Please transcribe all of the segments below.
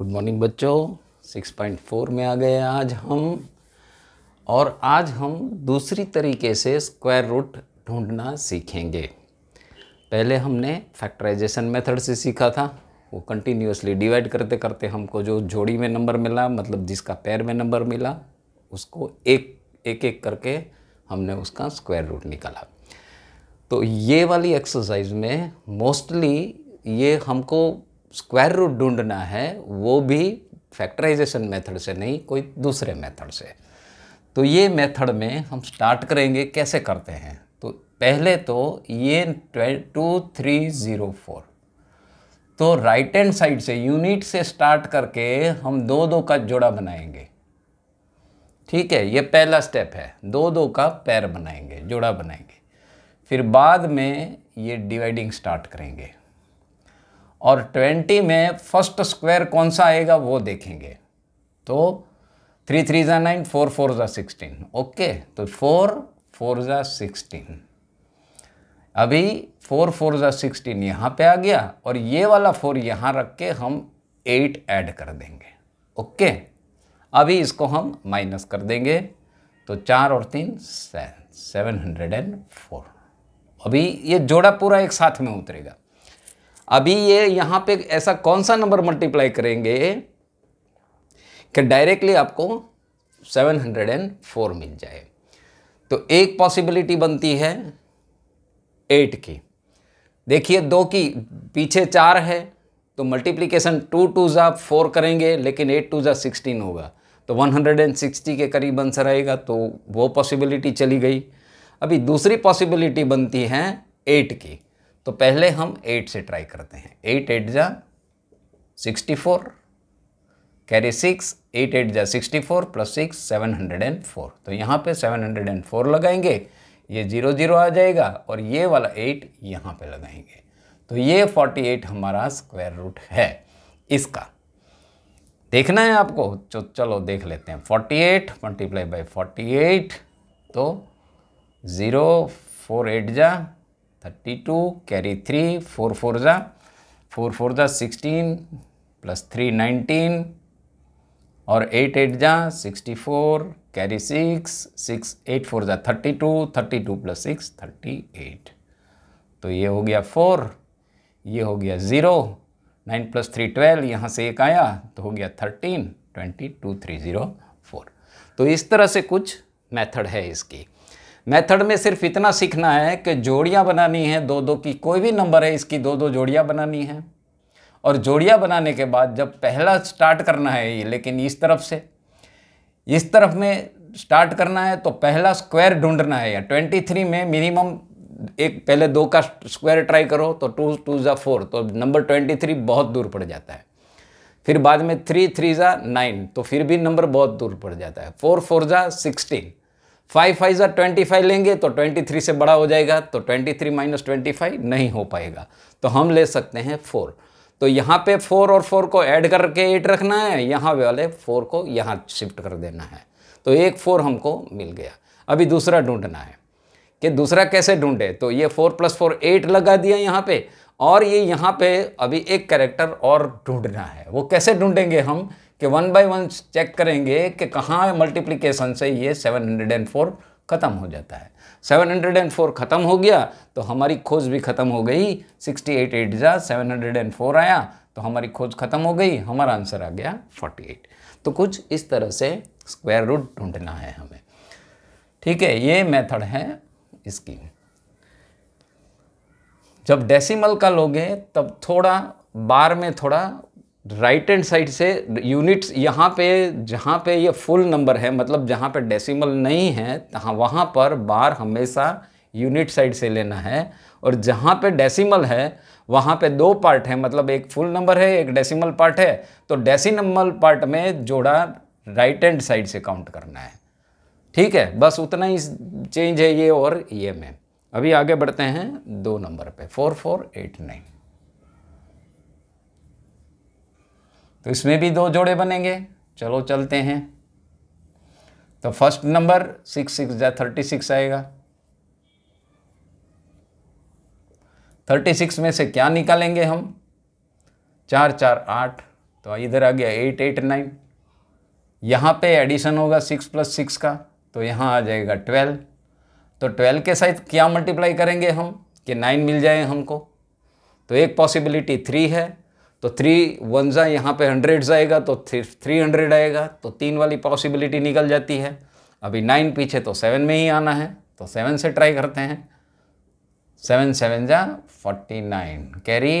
good morning बच्चों 6.4 में आ गए आज हम और आज हम दूसरी तरीके से स्क्वायर रूट ढूंढना सीखेंगे पहले हमने फैक्टराइजेशन मेथड से सीखा था वो कंटिन्यूसली डिवाइड करते करते हमको जो जोड़ी में नंबर मिला मतलब जिसका पैर में नंबर मिला उसको एक एक एक करके हमने उसका स्क्वायर रूट निकाला तो ये वाली एक्सरसाइज में मोस्टली ये हमको स्क्वायर रूट ढूंढना है वो भी फैक्टराइजेशन मेथड से नहीं कोई दूसरे मेथड से तो ये मेथड में हम स्टार्ट करेंगे कैसे करते हैं तो पहले तो ये टू थ्री ज़ीरो फोर तो राइट हैंड साइड से यूनिट से स्टार्ट करके हम दो दो का जोड़ा बनाएंगे ठीक है ये पहला स्टेप है दो दो का पैर बनाएंगे जोड़ा बनाएंगे फिर बाद में ये डिवाइडिंग स्टार्ट करेंगे और 20 में फर्स्ट स्क्वायर कौन सा आएगा वो देखेंगे तो थ्री थ्री ज़ा नाइन फोर फोर ज़ा सिक्सटीन ओके तो फोर फोर ज़ा सिक्सटीन अभी फोर फोर ज़ा सिक्सटीन यहाँ पे आ गया और ये वाला फोर यहाँ रख के हम एट ऐड कर देंगे ओके अभी इसको हम माइनस कर देंगे तो चार और तीन सेवन हंड्रेड एंड फोर अभी ये जोड़ा पूरा एक साथ में उतरेगा अभी ये यहाँ पे ऐसा कौन सा नंबर मल्टीप्लाई करेंगे कि डायरेक्टली आपको 704 मिल जाए तो एक पॉसिबिलिटी बनती है एट की देखिए दो की पीछे चार है तो मल्टीप्लीकेशन टू टू ज़ा फोर करेंगे लेकिन एट टू ज़ा सिक्सटीन होगा तो 160 के करीब आंसर आएगा तो वो पॉसिबिलिटी चली गई अभी दूसरी पॉसिबिलिटी बनती है एट की तो पहले हम एट से ट्राई करते हैं एट एट जा sixty four carry six eight eight जा sixty four plus six seven hundred and four तो यहाँ पे सेवन हंड्रेड एंड फोर लगाएंगे ये जीरो जीरो आ जाएगा और ये वाला एट यहाँ पे लगाएंगे तो ये फोर्टी एट हमारा स्क्वायर रूट है इसका देखना है आपको तो चलो देख लेते हैं forty eight multiply by forty eight तो ज़ीरो फोर एट जा thirty two carry three four four ज़ा फोर फोर ज़ा सिक्सटीन प्लस थ्री नाइनटीन और एट एट जा sixty four carry six six eight four जा thirty two thirty two plus six thirty eight तो ये हो गया फोर ये हो गया zero nine plus three twelve यहाँ से एक आया तो हो गया thirteen twenty two three zero four तो इस तरह से कुछ मेथड है इसकी मेथड में सिर्फ इतना सीखना है कि जोड़ियाँ बनानी है दो दो की कोई भी नंबर है इसकी दो दो जोड़ियाँ बनानी है और जोड़ियाँ बनाने के बाद जब पहला स्टार्ट करना है ये लेकिन इस तरफ से इस तरफ में स्टार्ट करना है तो पहला स्क्वायर ढूंढना है या ट्वेंटी थ्री में मिनिमम एक पहले दो का स्क्वायर ट्राई करो तो टू टू ज़ा फोर तो नंबर ट्वेंटी थ्री बहुत दूर पड़ जाता है फिर बाद में थ्री थ्री ज़ा नाइन तो फिर भी नंबर बहुत दूर पड़ जाता है फोर फोर ज़ा सिक्सटीन फाइव फाइव ज़ा ट्वेंटी फाइव लेंगे तो ट्वेंटी थ्री से बड़ा हो जाएगा तो twenty three minus twenty five नहीं हो पाएगा तो हम ले सकते हैं फोर तो यहाँ पे फोर और फोर को ऐड करके एट रखना है यहाँ वाले फोर को यहाँ शिफ्ट कर देना है तो एक फोर हमको मिल गया अभी दूसरा ढूंढना है कि दूसरा कैसे ढूंढे तो ये फोर प्लस फोर एट लगा दिया यहाँ पे और ये यहाँ पे अभी एक कैरेक्टर और ढूंढना है वो कैसे ढूंढेंगे हम कि वन बाय वन चेक करेंगे कि कहाँ मल्टीप्लिकेशन से ये 704 ख़त्म हो जाता है 704 ख़त्म हो गया तो हमारी खोज भी ख़त्म हो गई 68 एट एट जा सेवन आया तो हमारी खोज ख़त्म हो गई हमारा आंसर आ गया 48 तो कुछ इस तरह से स्क्वायर रूट ढूंढना है हमें ठीक है ये मेथड है इसकी जब डेसिमल का लोगे तब थोड़ा बार में थोड़ा राइट एंड साइड से यूनिट्स यहाँ पे जहाँ पे ये फुल नंबर है मतलब जहाँ पे डेसिमल नहीं है हाँ, वहाँ पर बार हमेशा यूनिट साइड से लेना है और जहाँ पे डेसिमल है वहाँ पे दो पार्ट है मतलब एक फुल नंबर है एक डेसिमल पार्ट है तो डेसिमल पार्ट में जोड़ा राइट एंड साइड से काउंट करना है ठीक है बस उतना ही चेंज है ये और ये में अभी आगे बढ़ते हैं दो नंबर पे फोर फोर एट नाइन तो इसमें भी दो जोड़े बनेंगे चलो चलते हैं तो फर्स्ट नंबर सिक्स सिक्स या थर्टी सिक्स आएगा थर्टी सिक्स में से क्या निकालेंगे हम चार चार आठ तो इधर आ गया एट एट नाइन यहाँ पे एडिशन होगा सिक्स प्लस सिक्स का तो यहाँ आ जाएगा ट्वेल्व तो ट्वेल्व के साथ क्या मल्टीप्लाई करेंगे हम कि नाइन मिल जाए हमको तो एक पॉसिबिलिटी थ्री है तो थ्री वन ज़ा यहाँ पर हंड्रेड जाएगा तो थ्री हंड्रेड आएगा तो तीन वाली पॉसिबिलिटी निकल जाती है अभी नाइन पीछे तो सेवन में ही आना है तो सेवन से ट्राई करते हैं सेवन सेवन ज़ा forty nine carry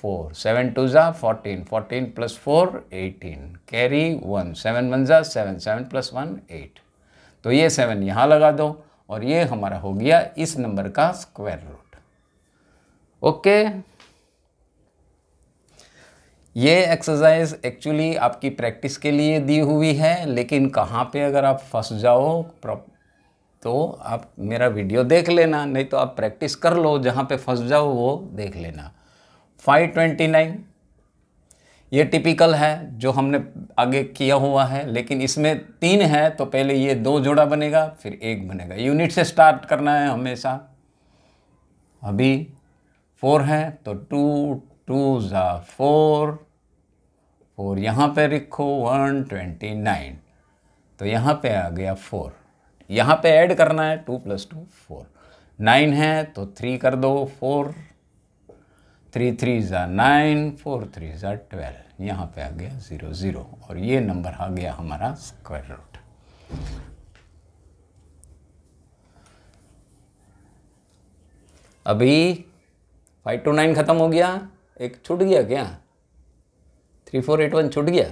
four seven two ज़ा fourteen fourteen plus four eighteen carry one seven one ज़ा seven seven plus one eight तो ये सेवन यहाँ लगा दो और ये हमारा हो गया इस नंबर का स्क्वायर रूट ओके ये एक्सरसाइज एक्चुअली आपकी प्रैक्टिस के लिए दी हुई है लेकिन कहाँ पे अगर आप फंस जाओ तो आप मेरा वीडियो देख लेना नहीं तो आप प्रैक्टिस कर लो जहाँ पे फंस जाओ वो देख लेना 529 ये टिपिकल है जो हमने आगे किया हुआ है लेकिन इसमें तीन है तो पहले ये दो जोड़ा बनेगा फिर एक बनेगा यूनिट से स्टार्ट करना है हमेशा अभी फोर है तो टू टू ज़ा फोर फोर यहाँ पे लिखो वन ट्वेंटी नाइन तो यहाँ पे आ गया फोर यहाँ पे ऐड करना है two plus two four nine है तो थ्री कर दो फोर थ्री थ्री ज़ा नाइन फोर थ्री ज़ा ट्वेल्व यहाँ पे आ गया ज़ीरो ज़ीरो और ये नंबर आ गया हमारा स्क्वायर रूट अभी फाइव टू नाइन ख़त्म हो गया एक छूट गया क्या थ्री फोर एट वन छूट गया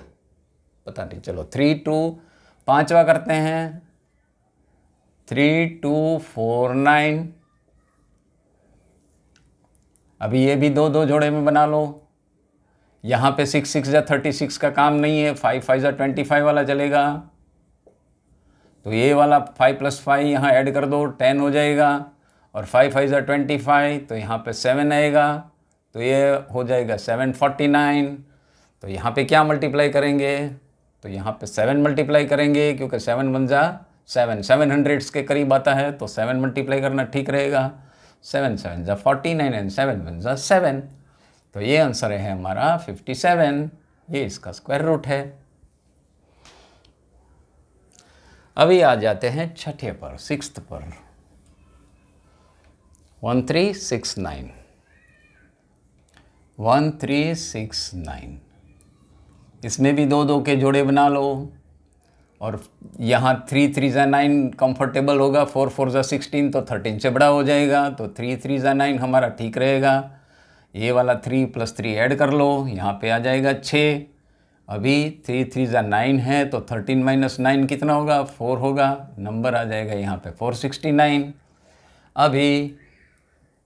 पता नहीं चलो थ्री टू पाँचवा करते हैं थ्री टू फोर नाइन अभी ये भी दो दो जोड़े में बना लो यहाँ पे सिक्स सिक्स या थर्टी सिक्स का काम नहीं है फाइव फाइव या ट्वेंटी फाइव वाला चलेगा तो ये वाला फाइव प्लस फाइव यहाँ ऐड कर दो टेन हो जाएगा और फाइव फाइव या ट्वेंटी फाइव तो यहाँ पे सेवन आएगा तो ये हो जाएगा सेवन फोर्टी नाइन तो यहाँ पे क्या मल्टीप्लाई करेंगे तो यहाँ पे सेवन मल्टीप्लाई करेंगे क्योंकि सेवन बन जा सेवन सेवन हंड्रेड्स के करीब आता है तो सेवन मल्टीप्लाई करना ठीक रहेगा सेवन सेवन जा forty nine and seven one जा सेवन तो ये आंसर है हमारा फिफ्टी सेवन ये इसका स्क्वायर रूट है अभी आ जाते हैं छठे पर सिक्स पर one three six nine one three six nine इसमें भी दो दो के जोड़े बना लो और यहाँ थ्री थ्री ज़ा नाइन कम्फर्टेबल होगा फोर फोर ज़ा सिक्सटीन तो थर्टीन से बड़ा हो जाएगा तो थ्री थ्री ज़ा नाइन हमारा ठीक रहेगा ये वाला थ्री प्लस थ्री ऐड कर लो यहाँ पे आ जाएगा छः अभी थ्री थ्री ज़ा नाइन है तो थर्टीन माइनस नाइन कितना होगा फोर होगा नंबर आ जाएगा यहाँ पे फोर सिक्सटी नाइन अभी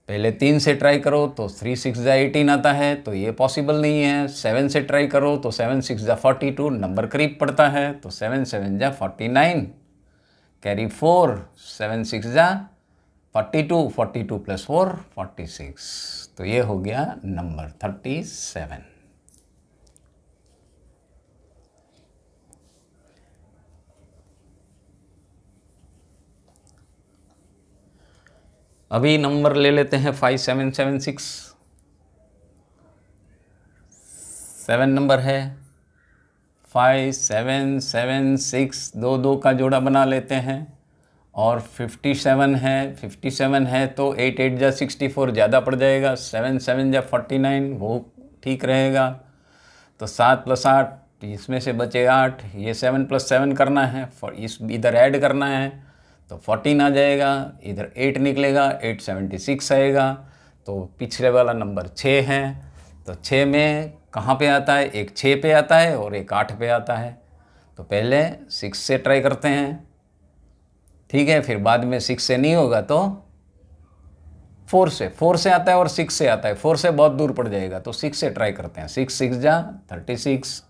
पहले तीन से ट्राई करो तो थ्री सिक्स जै एटीन आता है तो ये पॉसिबल नहीं है सेवन से ट्राई करो तो सेवन सिक्स ज़ा फोर्टी टू नंबर करीब पड़ता है तो सेवन सेवन ज़ा forty nine carry four seven six ज़ा forty two forty two plus four forty six तो ये हो गया नंबर थर्टी सेवन अभी नंबर ले लेते हैं five seven seven six seven number है फाइव सेवन सेवन सिक्स दो दो का जोड़ा बना लेते हैं और फिफ्टी सेवन है फिफ्टी सेवन है तो एट एट जा सिक्सटी फोर ज़्यादा पड़ जाएगा सेवन सेवन जा फोर्टी नाइन वो ठीक रहेगा तो सात प्लस आठ इसमें से बचे आठ ये सेवन प्लस सेवन करना है इस इधर ऐड करना है तो फोर्टीन आ जाएगा इधर एट निकलेगा एट सेवेंटी सिक्स आएगा तो पिछले वाला नंबर छः है तो छः में कहाँ पे आता है एक छः पे आता है और एक आठ पे आता है तो पहले सिक्स से ट्राई करते हैं ठीक है फिर बाद में सिक्स से नहीं होगा तो फोर से फोर से आता है और सिक्स से आता है फोर से बहुत दूर पड़ जाएगा तो सिक्स से ट्राई करते हैं सिक्स सिक्स जा थर्टी सिक्स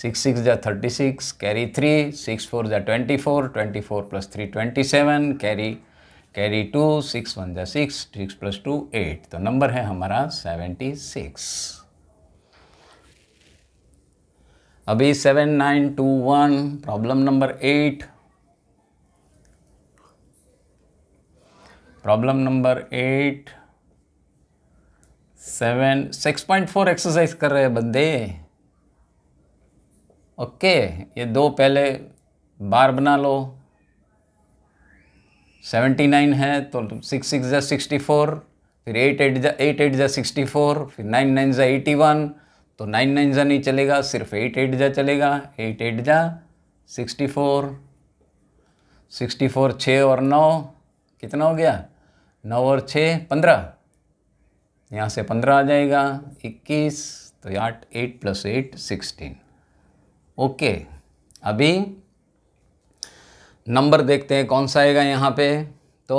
सिक्स सिक्स जा thirty six carry three six four जा twenty four twenty four plus three twenty seven carry carry two six one जा six six plus two eight तो number है हमारा seventy six अभी seven nine two one problem number eight problem number eight seven six point four exercise कर रहे हैं बंदे okay ये दो पहले बार बना लो सेवेंटी नाइन है तो सिक्स सिक्स जै सिक्सटी फोर फिर एट एट ज़ा एट एट जै सिक्सटी फोर फिर नाइन नाइन जै एटी वन तो नाइन नाइन जै नहीं चलेगा सिर्फ एट एट जै चलेगा एट एट ज़ा सिक्सटी फोर सिक्सटी फोर छः और नौ कितना हो गया नौ और छः पंद्रह यहाँ से पंद्रह आ जाएगा इक्कीस तो आठ eight plus eight sixteen okay अभी नंबर देखते हैं कौन सा आएगा यहाँ पे तो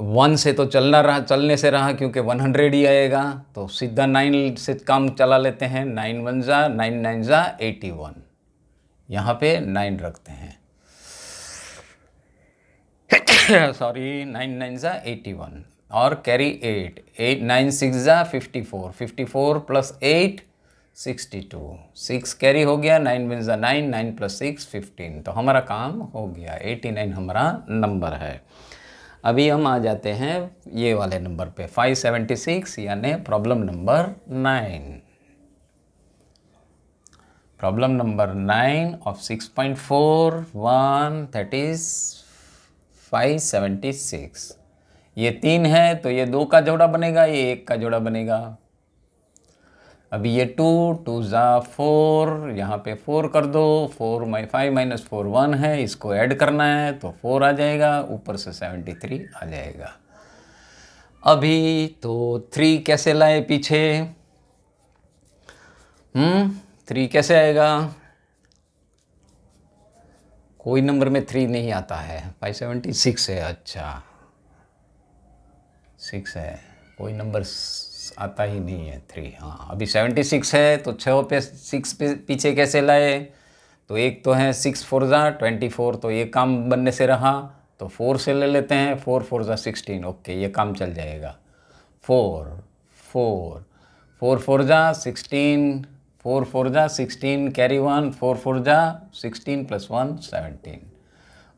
वन से तो चलना रहा चलने से रहा क्योंकि वन हंड्रेड ही आएगा तो सीधा नाइन से काम चला लेते हैं नाइन वन ज़ा नाइन नाइन ज़ा एटी वन यहाँ पे नाइन रखते हैं सॉरी नाइन नाइन ज़ा एटी वन और carry eight eight nine six ज़ा fifty four fifty four plus eight sixty two six carry हो गया nine mean nine nine plus six fifteen तो हमारा काम हो गया एटी नाइन हमारा नंबर है अभी हम आ जाते हैं ये वाले नंबर पे फाइव सेवेंटी सिक्स यानी problem number nine problem number nine of six point four one thirty five seventy six ये तीन है तो ये दो का जोड़ा बनेगा ये एक का जोड़ा बनेगा अभी ये टू टू ज़ा फोर यहाँ पे फोर कर दो फोर माई फाइव माइनस फोर वन है इसको ऐड करना है तो फोर आ जाएगा ऊपर से सेवेंटी थ्री आ जाएगा अभी तो थ्री कैसे लाए पीछे हम्म थ्री कैसे आएगा कोई नंबर में थ्री नहीं आता है फाइव सेवेंटी सिक्स है अच्छा सिक्स है कोई नंबर आता ही नहीं है थ्री हाँ अभी सेवेंटी सिक्स है तो छः पे सिक्स पे पीछे कैसे लाए तो एक तो है सिक्स फोर ज़ा ट्वेंटी फोर तो ये काम बनने से रहा तो फोर से ले लेते हैं फोर फोर ज़ा सिक्सटीन ओके ये काम चल जाएगा फोर फोर फोर फोर ज़ा सिक्सटीन फोर फोर ज़ा sixteen carry one four four ज़ा sixteen plus one seventeen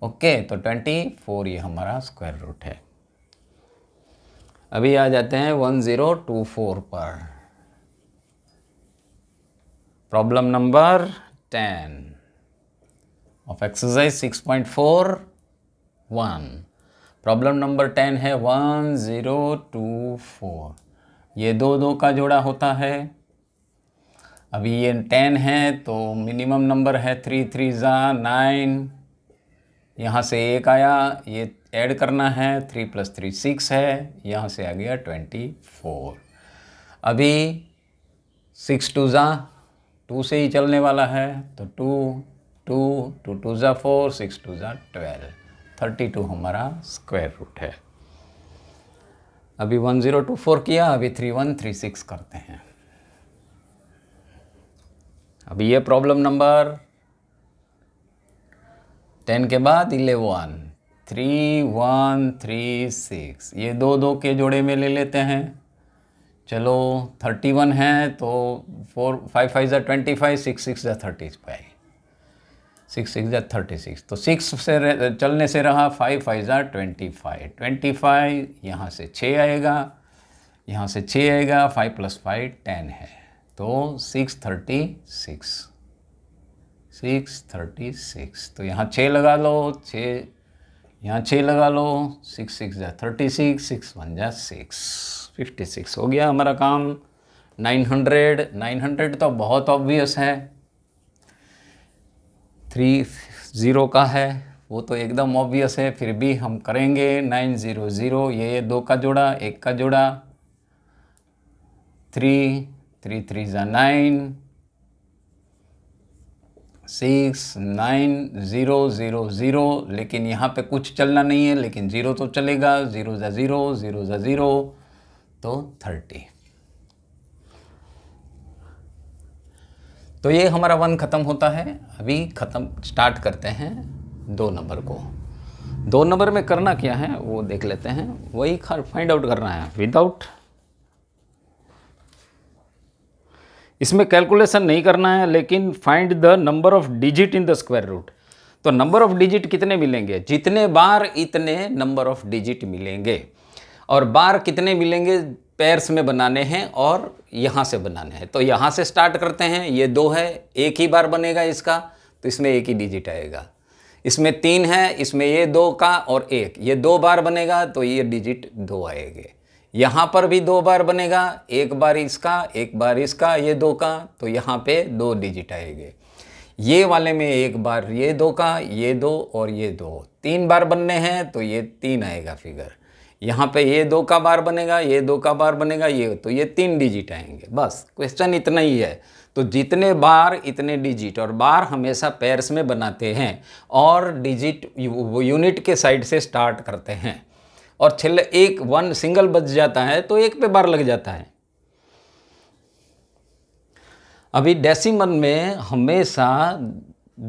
okay तो ट्वेंटी फोर ये हमारा स्क्वायर रूट है अभी आ जाते हैं वन ज़ीरो टू फोर पर problem number ten of exercise six point four one problem number ten है वन ज़ीरो टू फोर ये दो दो का जोड़ा होता है अभी ये टेन है तो मिनिमम नंबर है थ्री थ्री ज़ा नाइन यहाँ से एक आया ये ऐड करना है थ्री प्लस थ्री सिक्स है यहाँ से आ गया ट्वेंटी फोर अभी सिक्स टू ज़ा टू से ही चलने वाला है तो टू टू टू टू ज़ा फोर सिक्स टू ज़ा ट्वेल्व थर्टी टू हमारा स्क्वायर रूट है अभी वन ज़ीरो टू फोर किया अभी थ्री वन थ्री सिक्स करते हैं अभी ये प्रॉब्लम नंबर टेन के बाद eleven three one three six ये दो दो के जोड़े में ले लेते हैं चलो थर्टी वन है तो फोर फाइव फाइव जै ट्वेंटी फाइव सिक्स सिक्स जै थर्टी फाइव सिक्स सिक्स जै थर्टी सिक्स तो सिक्स से चलने से रहा फाइव फाइव जै ट्वेंटी फाइव ट्वेंटी फाइव यहाँ से छः आएगा यहाँ से छः आएगा फाइव प्लस फाइव टेन है तो six thirty six six thirty six तो यहाँ छः लगा लो छः यहाँ छः लगा लो सिक्स सिक्स जा थर्टी सिक्स सिक्स वन जा सिक्स फिफ्टी सिक्स हो गया हमारा काम नाइन हंड्रेड नाइन हंड्रेड तो बहुत ऑब्वियस है थ्री ज़ीरो का है वो तो एकदम ऑब्वियस है फिर भी हम करेंगे नाइन ज़ीरो ज़ीरो ये दो का जोड़ा एक का जोड़ा थ्री थ्री थ्री ज़ा nine six nine zero zero zero लेकिन यहाँ पे कुछ चलना नहीं है लेकिन ज़ीरो तो चलेगा ज़ीरो ज़ा ज़ीरो ज़ीरो ज़ा ज़ीरो तो थर्टी तो ये हमारा वन ख़त्म होता है अभी ख़त्म स्टार्ट करते हैं दो नंबर को दो नंबर में करना क्या है वो देख लेते हैं वही फाइंड आउट करना है विदाउट इसमें कैलकुलेशन नहीं करना है लेकिन find the number of digit in the square root तो नंबर ऑफ डिजिट कितने मिलेंगे जितने बार इतने नंबर ऑफ डिजिट मिलेंगे और बार कितने मिलेंगे पैर्स में बनाने हैं और यहाँ से बनाने हैं तो यहाँ से स्टार्ट करते हैं ये दो है एक ही बार बनेगा इसका तो इसमें एक ही डिजिट आएगा इसमें तीन है इसमें ये दो का और एक ये दो बार बनेगा तो ये डिजिट दो आएंगे यहाँ पर भी दो बार बनेगा एक बार इसका एक बार इसका ये दो का तो यहाँ पे दो डिजिट आएंगे ये वाले में एक बार ये दो का ये दो और ये दो तीन बार बनने हैं तो ये तीन आएगा फिगर यहाँ पे ये दो का बार बनेगा ये दो का बार बनेगा ये तो ये तीन डिजिट आएंगे बस क्वेश्चन इतना ही है तो जितने बार इतने डिजिट और बार हमेशा पैर्स में बनाते हैं और डिजिट यूनिट के साइड से स्टार्ट करते हैं और छिल्ले एक वन सिंगल बच जाता है तो एक पे बार लग जाता है अभी डेसिमल में हमेशा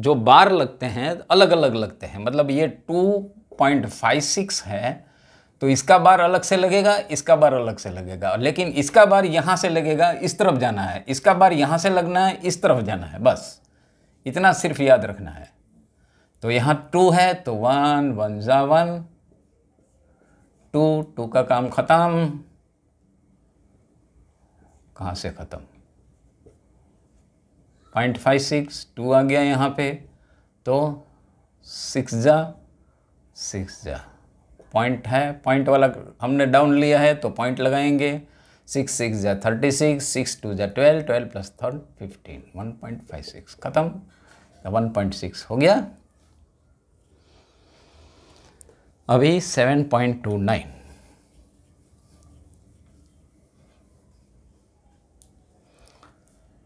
जो बार लगते हैं अलग अलग लगते हैं मतलब ये टू पॉइंट फाइव सिक्स है तो इसका बार अलग से लगेगा इसका बार अलग से लगेगा लेकिन इसका बार यहाँ से लगेगा इस तरफ जाना है इसका बार यहाँ से लगना है इस तरफ जाना है बस इतना सिर्फ याद रखना है तो यहाँ टू है तो वन वन जा वन टू टू का काम ख़त्म कहाँ से ख़त्म पॉइंट फाइव सिक्स टू आ गया यहाँ पे तो सिक्स जा सिक्स जा पॉइंट है पॉइंट वाला हमने डाउन लिया है तो पॉइंट लगाएंगे सिक्स सिक्स जा थर्टी सिक्स सिक्स टू जा twelve twelve plus third fifteen one point five six ख़त्म वन पॉइंट सिक्स हो गया अभी 7.29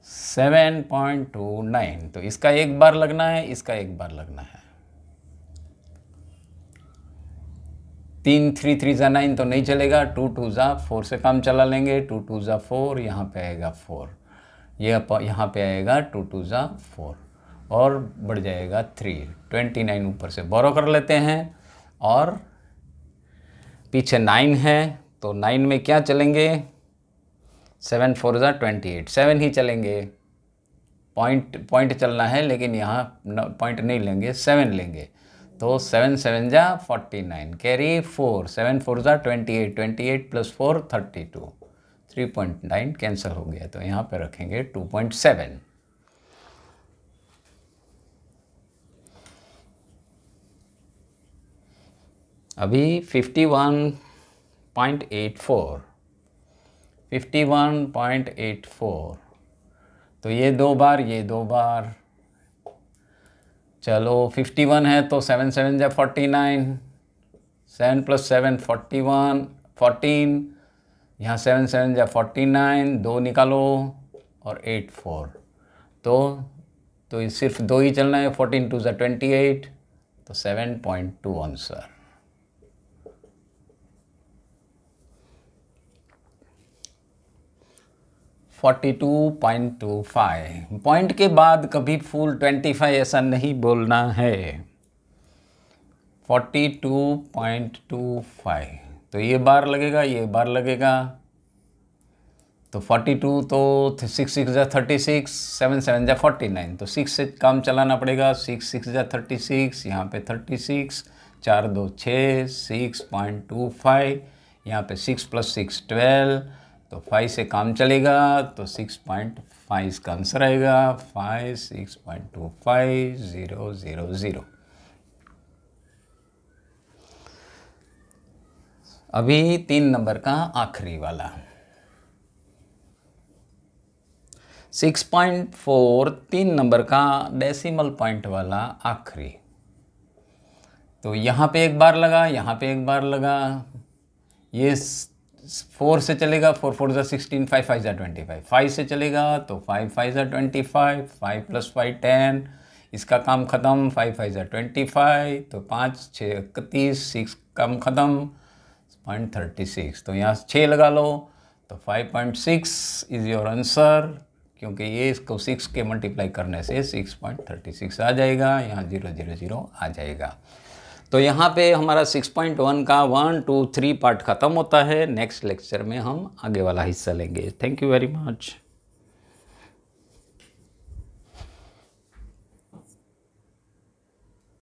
7.29 तो इसका एक बार लगना है इसका एक बार लगना है तीन थ्री थ्री ज़ा नाइन तो नहीं चलेगा टू टू ज़ा फोर से काम चला लेंगे टू टू ज़ा फोर यहाँ पे आएगा फोर ये यह यहाँ पे आएगा टू टू ज़ा फोर और बढ़ जाएगा थ्री ट्वेंटी नाइन ऊपर से बोरो कर लेते हैं और पीछे नाइन है तो नाइन में क्या चलेंगे सेवन फोर ज़ा ट्वेंटी एट सेवन ही चलेंगे पॉइंट पॉइंट चलना है लेकिन यहाँ पॉइंट नहीं लेंगे सेवन लेंगे तो सेवन सेवन जा forty nine carry four seven four ज़ा twenty eight twenty eight plus four thirty two three point nine cancel हो गया तो यहाँ पे रखेंगे टू पॉइंट सेवन अभी 51.84 51.84 तो ये दो बार ये दो बार चलो 51 है तो सेवन सेवन जब forty nine seven plus seven forty one fourteen यहाँ सेवन सेवन जब फोर्टी नाइन दो निकालो और एट फोर तो तो सिर्फ दो ही चलना है फोर्टीन टू ज़ा ट्वेंटी एट तो seven point two answer 42.25 point के बाद कभी फुल 25 ऐसा नहीं बोलना है 42.25 तो ये बार लगेगा ये बार लगेगा तो 42 तो सिक्स सिक्स जा थर्टी सिक्स सेवन सेवन जा फोर्टी नाइन तो सिक्स से काम चलाना पड़ेगा सिक्स सिक्स जा थर्टी सिक्स यहाँ पे थर्टी सिक्स चार दो छः सिक्स पॉइंट टू फाइव यहाँ पे सिक्स प्लस सिक्स ट्वेल्व तो फाइव से काम चलेगा तो सिक्स पॉइंट फाइव इसका आंसर आएगा five six point two five zero zero zero अभी तीन नंबर का आखिरी वाला सिक्स पॉइंट फोर तीन नंबर का डेसिमल पॉइंट वाला आखिरी तो यहाँ पे एक बार लगा यहाँ पे एक बार लगा ये फोर से चलेगा फोर फोर ज़ा सिक्सटीन फाइव फाइव ज़ा ट्वेंटी फाइव फाइव से चलेगा तो फाइव फाइव ज़ा twenty five five plus five ten इसका काम ख़त्म फाइव फाइव ज़ा ट्वेंटी फाइव तो पाँच छः इकतीस सिक्स काम ख़त्म पॉइंट थर्टी सिक्स तो यहाँ छः लगा लो तो five point six is your answer क्योंकि ये इसको सिक्स के मल्टीप्लाई करने से सिक्स पॉइंट थर्टी सिक्स आ जाएगा यहाँ ज़ीरो ज़ीरो ज़ीरो आ जाएगा तो यहाँ पे हमारा 6.1 का वन टू थ्री पार्ट ख़त्म होता है नेक्स्ट लेक्चर में हम आगे वाला हिस्सा लेंगे थैंक यू वेरी मच